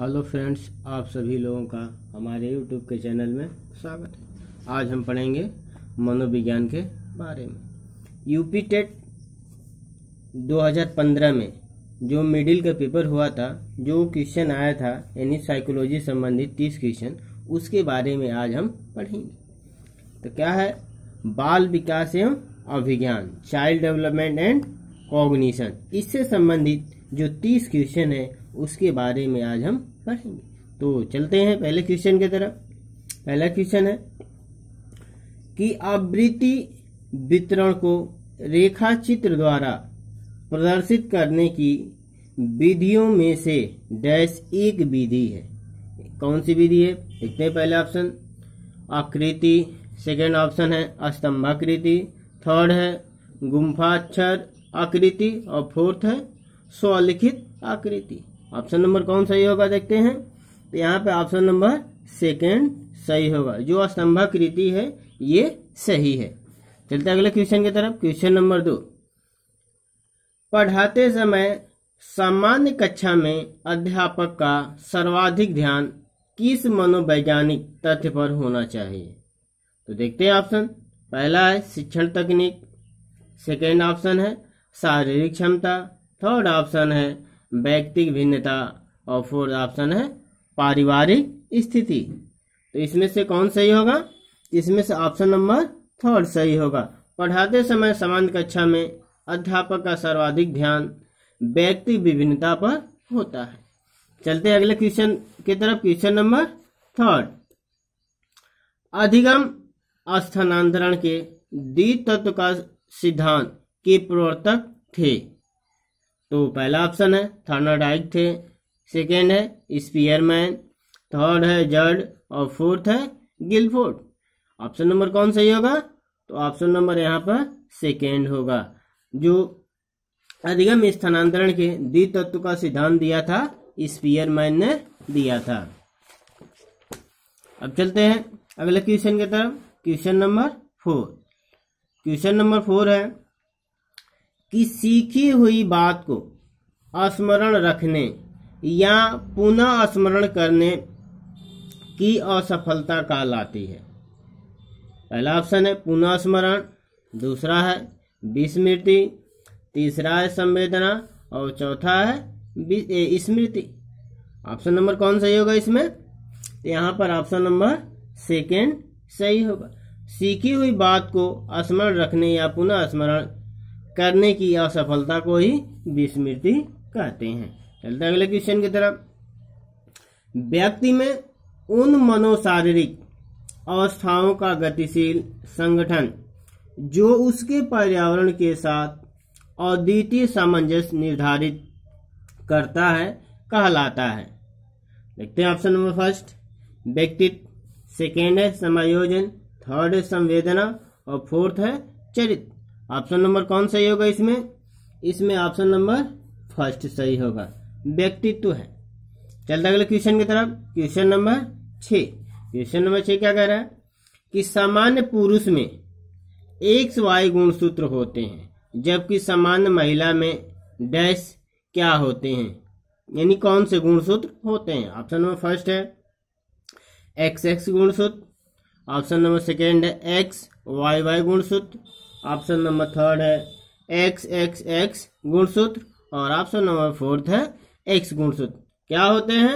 hello friends आप सभी लोगों का हमारे यूट्यूब के चैनल में स्वागत है आज हम पढ़ेंगे मनोविज्ञान के बारे में यूपी टेट 2015 में जो मिडिल का पेपर हुआ था जो क्वेश्चन आया था यानी साइकोलॉजी संबंधित तीस क्वेश्चन उसके बारे में आज हम पढ़ेंगे तो क्या है बाल विकास एवं अभिज्ञान चाइल्ड डेवलपमेंट एंड कॉग्निशन इससे संबंधित जो तीस क्वेश्चन है उसके बारे में आज हम पढ़ेंगे तो चलते हैं पहले क्वेश्चन की तरफ पहला क्वेश्चन है कि आवृत्ति वितरण को रेखा चित्र द्वारा प्रदर्शित करने की विधियों में से डैश एक विधि है कौन सी विधि है देखते हैं ऑप्शन आकृति सेकेंड ऑप्शन है स्तंभाकृति थर्ड है गुम्फाक्षर आकृति और फोर्थ है स्वलिखित आकृति ऑप्शन नंबर कौन सही होगा देखते हैं तो यहाँ पे ऑप्शन नंबर सेकेंड सही होगा जो कृति है ये सही है चलते अगले क्वेश्चन की तरफ क्वेश्चन नंबर दो पढ़ाते समय सामान्य कक्षा में अध्यापक का सर्वाधिक ध्यान किस मनोवैज्ञानिक तथ्य पर होना चाहिए तो देखते हैं ऑप्शन पहला है शिक्षण तकनीक सेकेंड ऑप्शन है शारीरिक क्षमता थर्ड ऑप्शन है व्यक्तिक भिन्नता और फोर्थ ऑप्शन है पारिवारिक स्थिति तो इसमें से कौन सही होगा इसमें से ऑप्शन नंबर थर्ड सही होगा पढ़ाते समय समान कक्षा में अध्यापक का सर्वाधिक ध्यान व्यक्ति विभिन्नता पर होता है चलते अगले क्वेश्चन की तरफ क्वेश्चन नंबर थर्ड अधिगम स्थानांतरण के द्वि तत्व का सिद्धांत के प्रवर्तक थे तो पहला ऑप्शन है थार्नोडाइट थे सेकेंड है स्पीयरमैन थर्ड है जर्ड और फोर्थ है गिलफोर्ड ऑप्शन नंबर कौन सही होगा तो ऑप्शन नंबर यहाँ पर सेकेंड होगा जो अधिगम स्थानांतरण के द्वि तत्व का सिद्धांत दिया था स्पीयरमैन ने दिया था अब चलते हैं अगले क्वेश्चन की तरफ question number four question number four है कि सीखी हुई बात को स्मरण रखने या पुनः स्मरण करने की असफलता का लाती है पहला ऑप्शन है पुनः स्मरण दूसरा है विस्मृति तीसरा है संवेदना और चौथा है स्मृति ऑप्शन नंबर कौन सही होगा इसमें तो यहाँ पर ऑप्शन नंबर सेकेंड सही होगा सीखी हुई बात को स्मरण रखने या पुनः स्मरण करने की असफलता को ही विस्मृति कहते हैं चलते अगले क्वेश्चन की तरफ व्यक्ति में उन मनोशारीरिक अवस्थाओं का गतिशील संगठन जो उसके पर्यावरण के साथ अद्वितीय सामंजस्य निर्धारित करता है कहलाता है देखते हैं ऑप्शन नंबर फर्स्ट व्यक्तित्व सेकेंड है समायोजन थर्ड है संवेदना और फोर्थ है चरित्र ऑप्शन नंबर कौन सही होगा इसमें इसमें ऑप्शन नंबर फर्स्ट सही होगा व्यक्तित्व है चलते अगले क्वेश्चन की तरफ क्वेश्चन नंबर छ क्वेश्चन नंबर छ क्या कह रहा है कि सामान्य पुरुष में एक वायु गुण सूत्र होते हैं जबकि सामान्य महिला में डैश क्या होते हैं यानी कौन से गुणसूत्र होते हैं ऑप्शन नंबर फर्स्ट है एक्स एक्स गुणसूत्र ऑप्शन नंबर सेकेंड है एक्स वाई वाई गुणसूत्र ऑप्शन नंबर थर्ड है एक्स एक्स एक्स गुणसूत्र और ऑप्शन नंबर फोर्थ है एक्स गुणसूत्र क्या होते हैं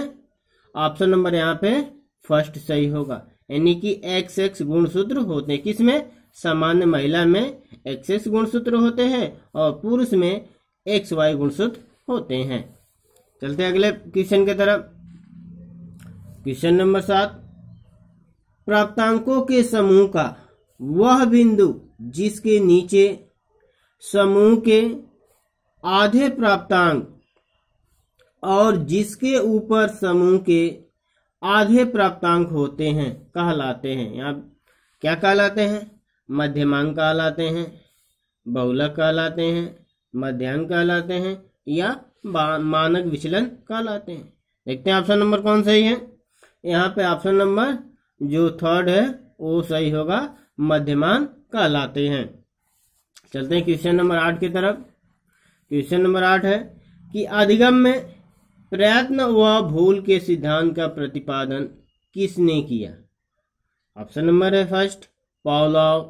ऑप्शन नंबर यहाँ पे फर्स्ट सही होगा यानी कि एक्स एक्स गुणसूत्र होते हैं किसमें सामान्य महिला में एक्स एक्स गुणसूत्र होते हैं और पुरुष में एक्स वाई गुणसूत्र होते हैं चलते अगले क्वेश्चन की तरफ क्वेश्चन नंबर सात प्राप्तांकों के समूह का वह बिंदु जिसके नीचे समूह के आधे प्राप्तांक और जिसके ऊपर समूह के आधे प्राप्तांक होते हैं कहलाते हैं यहाँ क्या कहलाते हैं मध्यमांक कहलाते हैं बहुलक कहलाते हैं मध्यांक कहलाते हैं या मानक विचलन कहलाते हैं देखते हैं ऑप्शन नंबर कौन सही है यहाँ पे ऑप्शन नंबर जो थर्ड है वो सही होगा मध्यमान कहलाते हैं चलते हैं क्वेश्चन नंबर आठ की तरफ क्वेश्चन नंबर आठ है कि अधिगम में प्रयत्न व भूल के सिद्धांत का प्रतिपादन किसने किया ऑप्शन नंबर है फर्स्ट पावलॉव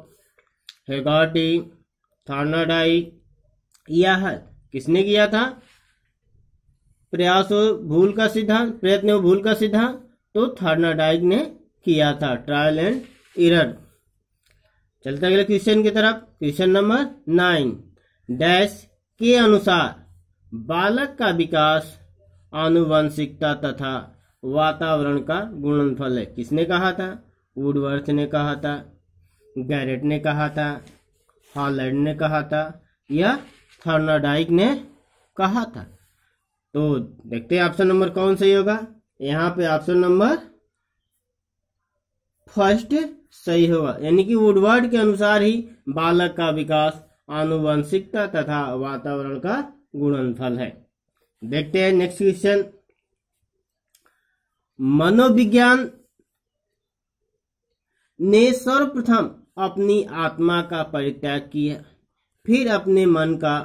हेगाटी या है किसने किया था प्रयास भूल का सिद्धांत प्रयत्न भूल का सिद्धांत तो थार्नाडाइक ने किया था ट्रायल एंड इरर चलते अगले क्वेश्चन की तरफ क्वेश्चन नंबर नाइन डैश के अनुसार बालक का विकास आनुवंशिकता तथा वातावरण का गुणनफल है किसने कहा था वुडवर्थ ने कहा था गैरेट ने कहा था हॉलैंड ने कहा था या थर्नाडाइक ने कहा था तो देखते हैं ऑप्शन नंबर कौन सही होगा यहाँ पे ऑप्शन नंबर फर्स्ट सही होगा यानी कि वुडवर्ड के अनुसार ही बालक का विकास आनुवंशिकता तथा वातावरण का गुणनफल है देखते हैं नेक्स्ट क्वेश्चन मनोविज्ञान ने सर्वप्रथम अपनी आत्मा का परित्याग किया फिर अपने मन का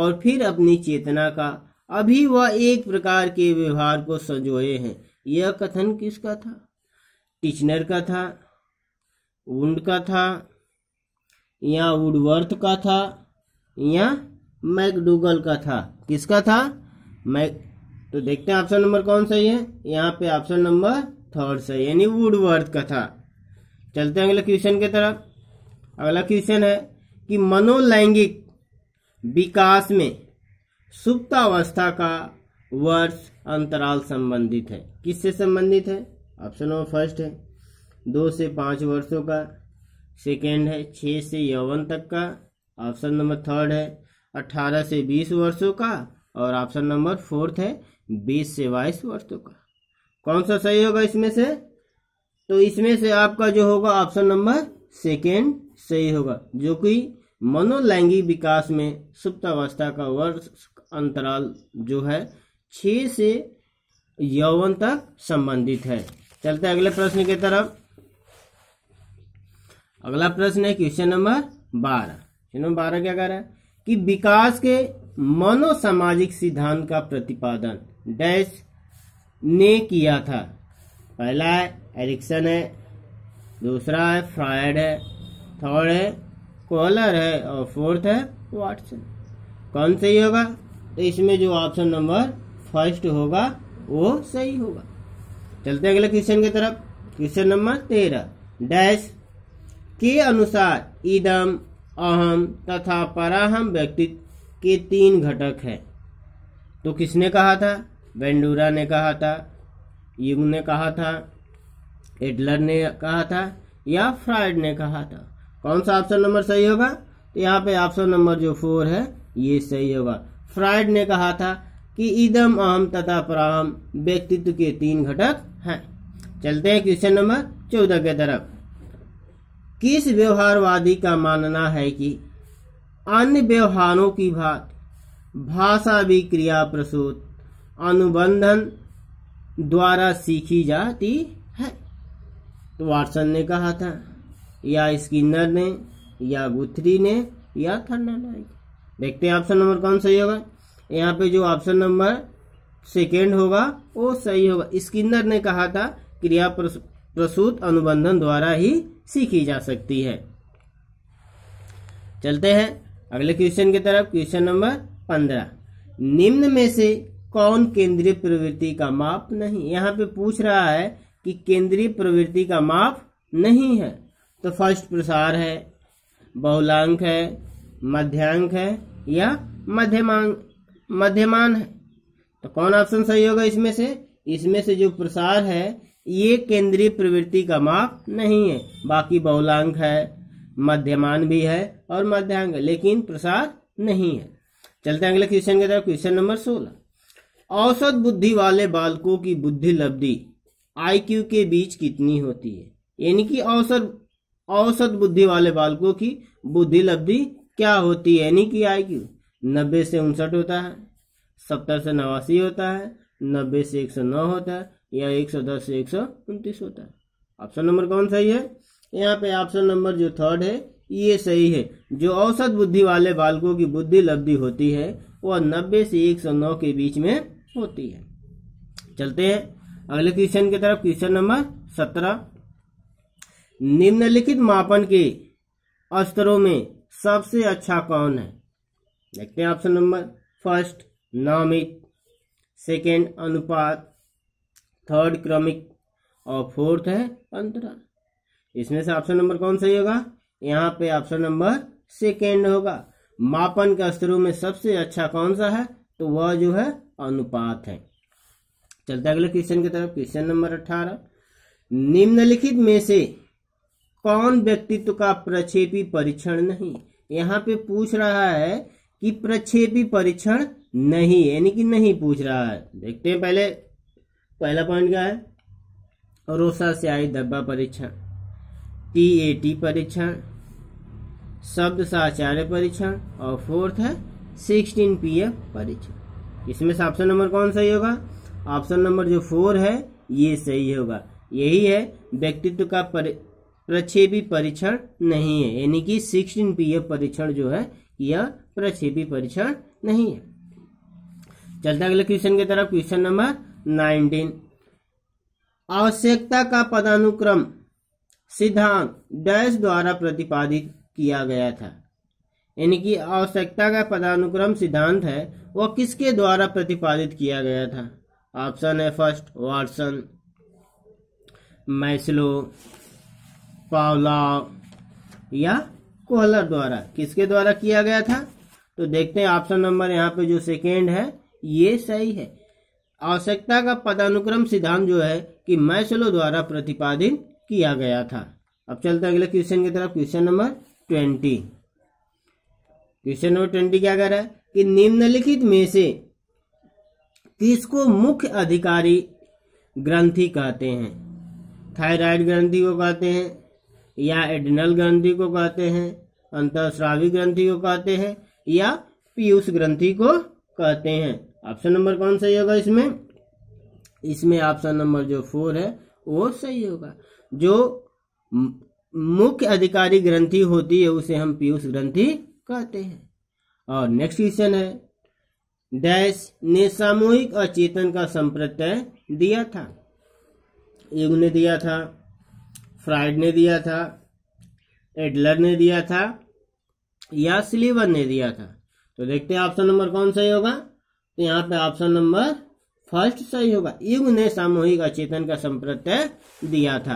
और फिर अपनी चेतना का अभी वह एक प्रकार के व्यवहार को संजोए हैं यह कथन किसका था टिचनर का था वुड का था या वुडवर्थ का था या मैकडूगल का था किसका था मैक तो देखते हैं ऑप्शन नंबर कौन सही है यहाँ पे ऑप्शन नंबर थर्ड सही यानी वुडवर्थ का था चलते हैं अगले क्वेश्चन की तरफ अगला क्वेश्चन है कि मनोलैंगिक विकास में सुप्तावस्था का वर्ष अंतराल संबंधित है किससे संबंधित है ऑप्शन नंबर फर्स्ट है दो से पाँच वर्षों का सेकेंड है छः से यौवन तक का ऑप्शन नंबर थर्ड है अट्ठारह से बीस वर्षों का और ऑप्शन नंबर फोर्थ है बीस से बाईस वर्षों का कौन सा सही होगा इसमें से तो इसमें से आपका जो होगा ऑप्शन नंबर सेकेंड सही होगा जो कि मनोलैंगिक विकास में सुप्तावस्था का वर्ष अंतराल जो है छः से यौवन तक संबंधित है चलते अगले प्रश्न की तरफ अगला प्रश्न है क्वेश्चन नंबर बारह क्वेश्चन नंबर बारह क्या कह रहा है कि विकास के मनोसामाजिक सिद्धांत का प्रतिपादन डैश ने किया था पहला है एरिक्सन है दूसरा है फ्रायड है थर्ड है कोहलर है और फोर्थ है वाटसन कौन सही होगा तो इसमें जो ऑप्शन नंबर फर्स्ट होगा वो सही होगा चलते अगले क्वेश्चन की तरफ क्वेश्चन नंबर तेरह डैश के अनुसार इदम अहम तथा पराहम व्यक्तित्व के तीन घटक हैं तो किसने कहा था वेंडूरा ने कहा था युग ने कहा था एडलर ने कहा था या फ्राइड ने कहा था कौन सा ऑप्शन नंबर सही होगा तो यहाँ पे ऑप्शन नंबर जो फोर है ये सही होगा फ्राइड ने कहा था कि इदम अहम तथा पराहम व्यक्तित्व के तीन घटक हैं चलते हैं क्वेश्चन नंबर चौदह के तरफ किस व्यवहारवादी का मानना है कि अन्य व्यवहारों की भांति भाषा भी क्रिया प्रसूत अनुबंधन द्वारा सीखी जाती है तो वाटसन ने कहा था या स्किनर ने या गुथरी ने या ने देखते हैं ऑप्शन नंबर कौन सही होगा यहाँ पे जो ऑप्शन नंबर सेकेंड होगा वो सही होगा स्किनर ने कहा था क्रिया प्रसूत प्रसूत अनुबंधन द्वारा ही सीखी जा सकती है चलते हैं अगले क्वेश्चन की तरफ क्वेश्चन नंबर पंद्रह निम्न में से कौन केंद्रीय प्रवृत्ति का माप नहीं यहाँ पे पूछ रहा है कि केंद्रीय प्रवृत्ति का माप नहीं है तो फर्स्ट प्रसार है बहुलांक है मध्यांक है या मध्यमांक मध्यमान है तो कौन ऑप्शन सही होगा इसमें से इसमें से जो प्रसार है ये केंद्रीय प्रवृत्ति का माप नहीं है बाकी बहुलांक है मध्यमान भी है और मध्यांक लेकिन प्रसार नहीं है चलते हैं अगले क्वेश्चन की तरफ क्वेश्चन नंबर सोलह औसत बुद्धि वाले बालकों की बुद्धि लब्धि आईक्यू के बीच कितनी होती है यानी कि औसत औसत बुद्धि वाले बालकों की बुद्धि लब्धि क्या होती है यानी कि आईक्यू नब्बे से उनसठ होता है सत्तर से नवासी होता है नब्बे से एक सौ नौ होता है या एक सौ दस से एक सौ उनतीस होता है ऑप्शन नंबर कौन सही है यहाँ पे ऑप्शन नंबर जो थर्ड है ये सही है जो औसत बुद्धि वाले बालकों की बुद्धि लब्धि होती है वह नब्बे से एक सौ नौ के बीच में होती है चलते हैं अगले क्वेश्चन की तरफ क्वेश्चन नंबर सत्रह निम्नलिखित मापन के स्तरों में सबसे अच्छा कौन है देखते हैं ऑप्शन नंबर फर्स्ट नामित सेकेंड अनुपात थर्ड क्रमिक और फोर्थ है पंद्रह इसमें से ऑप्शन नंबर कौन सही होगा यहाँ पे ऑप्शन नंबर सेकेंड होगा मापन के स्तरों में सबसे अच्छा कौन सा है तो वह जो है अनुपात है चलते अगले क्वेश्चन की तरफ क्वेश्चन नंबर अठारह निम्नलिखित में से कौन व्यक्तित्व का प्रक्षेपी परीक्षण नहीं यहाँ पे पूछ रहा है कि प्रक्षेपी परीक्षण नहीं यानी कि नहीं पूछ रहा है देखते हैं पहले पहला पॉइंट क्या है रोसा से आई धब्बा परीक्षण टी ए टी परीक्षण शब्द साचार्य परीक्षण और फोर्थ है सिक्सटीन पी एफ परीक्षण इसमें से ऑप्शन नंबर कौन सही होगा ऑप्शन नंबर जो फोर है ये सही होगा यही है व्यक्तित्व का प्रक्षेपी परीक्षण नहीं है यानी कि सिक्सटीन पी एफ परीक्षण जो है यह प्रक्षेपी परीक्षण नहीं है चलते अगले क्वेश्चन की तरफ क्वेश्चन नंबर नाइनटीन आवश्यकता का पदानुक्रम सिद्धांत डैश द्वारा प्रतिपादित किया गया था यानी कि आवश्यकता का पदानुक्रम सिद्धांत है वह किसके द्वारा प्रतिपादित किया गया था ऑप्शन है फर्स्ट वाटसन मैस्लो पावलाव या कोहलर द्वारा किसके द्वारा किया गया था तो देखते हैं ऑप्शन नंबर यहाँ पे जो सेकेंड है ये सही है आवश्यकता का पदानुक्रम सिद्धांत जो है कि मैसलो द्वारा प्रतिपादित किया गया था अब चलते अगले क्वेश्चन की तरफ question number twenty question number twenty क्या कह रहा है कि निम्नलिखित में से किसको मुख्य अधिकारी ग्रंथि कहते हैं थायराइड ग्रंथि को कहते हैं या एडिनल ग्रंथि को कहते हैं अंतरश्रावी ग्रंथि को कहते हैं या पीयूष ग्रंथि को कहते हैं ऑप्शन नंबर कौन सही होगा इसमें इसमें ऑप्शन नंबर जो फोर है वो सही होगा जो मुख्य अधिकारी ग्रंथि होती है उसे हम पीयूष ग्रंथि कहते हैं और नेक्स्ट क्वेश्चन है डैश ने सामूहिक अचेतन का संप्रत्यय दिया था युग ने दिया था फ्राइड ने दिया था एडलर ने दिया था या स्लीवर ने दिया था तो देखते हैं ऑप्शन नंबर कौन सही होगा तो यहाँ पे ऑप्शन नंबर फर्स्ट सही होगा युग ने सामूहिक अचेतन का संप्रत्यय दिया था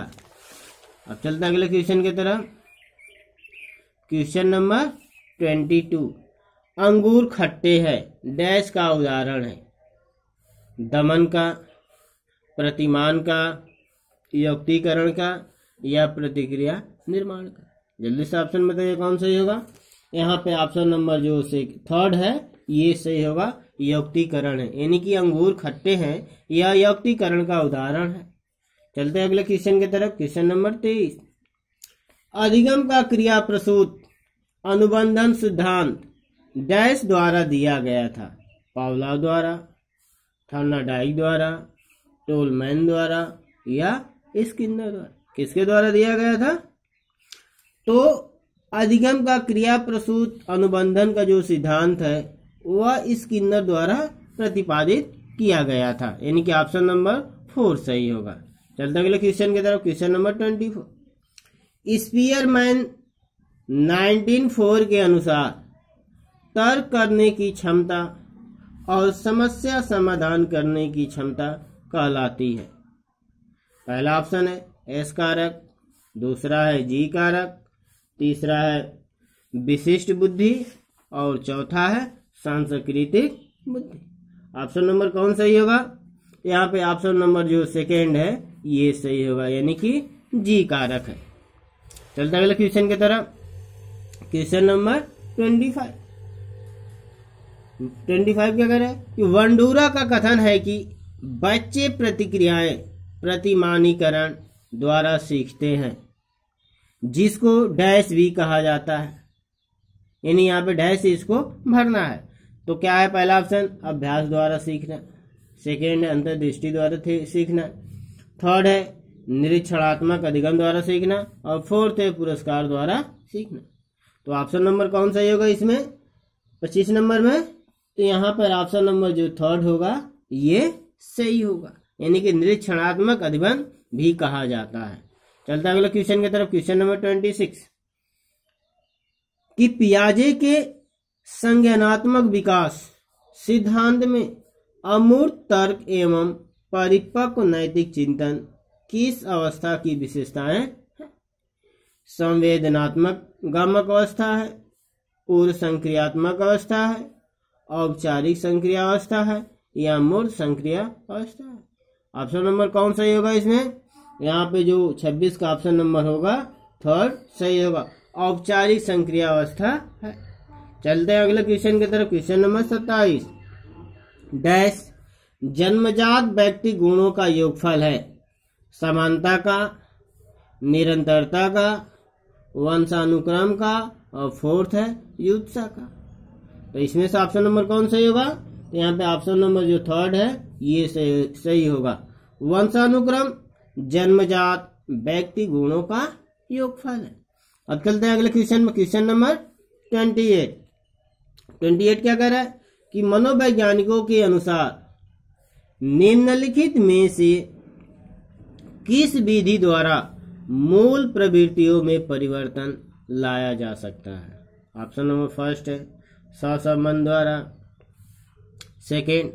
अब चलते अगले क्वेश्चन की तरफ क्वेश्चन नंबर ट्वेंटी टू अंगूर खट्टे है डैश का उदाहरण है दमन का प्रतिमान का युक्तिकरण का या प्रतिक्रिया निर्माण का जल्दी से ऑप्शन बताइए कौन सही होगा यहाँ पे ऑप्शन नंबर जो से थर्ड है ये सही होगा यौक्तिकरण है यानी कि अंगूर खट्टे हैं यह यौक्तिकरण का उदाहरण है चलते हैं अगले क्वेश्चन की तरफ क्वेश्चन नंबर तेईस अधिगम का क्रिया प्रसूत अनुबंधन सिद्धांत डैश द्वारा दिया गया था पावला द्वारा थाना डाइक द्वारा टोलमैन द्वारा या स्किन्नर द्वारा किसके द्वारा दिया गया था तो अधिगम का क्रिया प्रसूत अनुबंधन का जो सिद्धांत है वह इस किन्नर द्वारा प्रतिपादित किया गया था यानी कि ऑप्शन नंबर फोर सही होगा चलते अगले क्वेश्चन की तरफ question number twenty four Spearman nineteen four के अनुसार तर्क करने की क्षमता और समस्या समाधान करने की क्षमता कहलाती है पहला ऑप्शन है एस कारक दूसरा है जी कारक तीसरा है विशिष्ट बुद्धि और चौथा है सांस्कृतिक बुद्धि ऑप्शन नंबर कौन सही होगा यहाँ पे ऑप्शन नंबर जो सेकेंड है ये सही होगा यानी कि जी कारक है चलते अगले क्वेश्चन की तरफ question number twenty five twenty five क्या करे कि वंडूरा का कथन है कि बच्चे प्रतिक्रियाएं प्रतिमानीकरण द्वारा सीखते हैं जिसको डैश भी कहा जाता है यानी यहाँ पे डैश इसको भरना है तो क्या है पहला ऑप्शन अभ्यास द्वारा सीखना सेकेंड है अंतर्दृष्टि द्वारा सीखना थर्ड है निरीक्षणात्मक अधिगम द्वारा सीखना और फोर्थ है पुरस्कार द्वारा सीखना तो ऑप्शन नंबर कौन सा होगा इसमें पच्चीस नंबर में तो यहाँ पर ऑप्शन नंबर जो थर्ड होगा ये सही होगा यानी कि निरीक्षणात्मक अधिबन भी कहा जाता है चलते अगला क्वेश्चन की तरफ क्वेश्चन नंबर ट्वेंटी सिक्स कि पियाजे के संज्ञानात्मक विकास सिद्धांत में अमूर्त तर्क एवं परिपक्व नैतिक चिंतन किस अवस्था की विशेषताएं संवेदनात्मक गमक अवस्था है पूर्व संक्रियात्मक अवस्था है औपचारिक संक्रिया अवस्था है या मूर्त संक्रिया अवस्था है ऑप्शन नंबर कौन सही होगा इसमें यहाँ पे जो 26 का ऑप्शन नंबर होगा थर्ड सही होगा औपचारिक संक्रिया अवस्था है चलते हैं अगले क्वेश्चन की तरफ क्वेश्चन नंबर सत्ताईस डैश जन्मजात व्यक्ति गुणों का योगफल है समानता का निरंतरता का वंशानुक्रम का और फोर्थ है युद्धा का तो इसमें से ऑप्शन नंबर कौन सही होगा तो यहाँ पे ऑप्शन नंबर जो थर्ड है ये सही, सही होगा वंशानुक्रम जन्मजात व्यक्ति गुणों का योगफल है अब चलते हैं अगले क्वेश्चन में question number twenty eight twenty eight क्या कह रहा है कि मनोवैज्ञानिकों के अनुसार निम्नलिखित में से किस विधि द्वारा मूल प्रवृत्तियों में परिवर्तन लाया जा सकता है ऑप्शन नंबर फर्स्ट है सहसंबंध द्वारा सेकेंड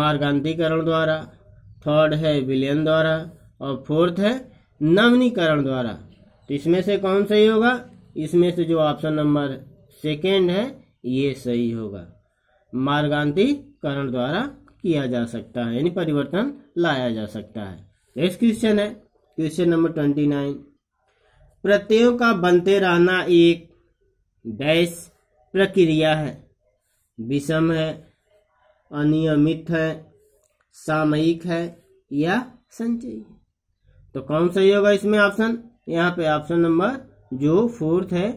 मार्गांतिकरण द्वारा थर्ड है विलयन द्वारा और फोर्थ है नवनीकरण द्वारा तो इसमें से कौन सही होगा इसमें से जो ऑप्शन नंबर सेकेंड है ये सही होगा मार्गांतिकरण द्वारा किया जा सकता है यानी परिवर्तन लाया जा सकता है नेक्स्ट क्वेश्चन है क्वेश्चन नंबर ट्वेंटी नाइन प्रत्ययों का बनते रहना एक डैश प्रक्रिया है विषम है अनियमित है सामयिक है या संचयी तो कौन सही होगा इसमें ऑप्शन यहाँ पे ऑप्शन नंबर जो फोर्थ है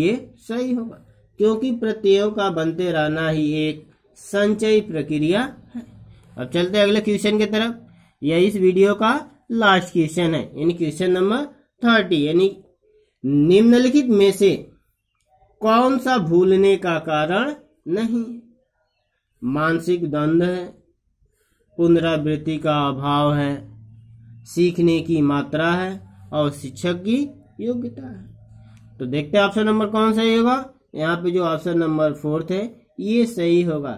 ये सही होगा क्योंकि प्रत्ययों का बनते रहना ही एक संचयी प्रक्रिया है अब चलते अगले क्वेश्चन की तरफ यह इस वीडियो का लास्ट क्वेश्चन है यानी क्वेश्चन नंबर थर्टी यानी निम्नलिखित में से कौन सा भूलने का कारण नहीं मानसिक द्वंद है पुनरावृत्ति का अभाव है सीखने की मात्रा है और शिक्षक की योग्यता है तो देखते हैं ऑप्शन नंबर कौन सा होगा यहाँ पे जो ऑप्शन नंबर फोर्थ है ये सही होगा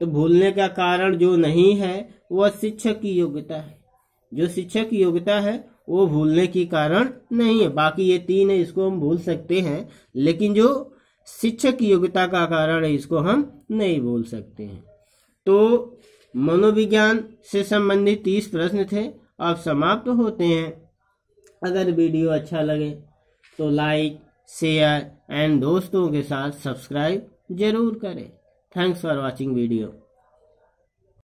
तो भूलने का कारण जो नहीं है वह शिक्षक की योग्यता है जो शिक्षक की योग्यता है वो भूलने की कारण नहीं है बाकी ये तीन है इसको हम भूल सकते हैं लेकिन जो शिक्षक की योग्यता का कारण है इसको हम नहीं भूल सकते हैं तो मनोविज्ञान से संबंधित तीस प्रश्न थे अब समाप्त तो होते हैं अगर वीडियो अच्छा लगे तो लाइक शेयर एंड दोस्तों के साथ सब्सक्राइब जरूर करें थैंक्स फॉर वॉचिंग वीडियो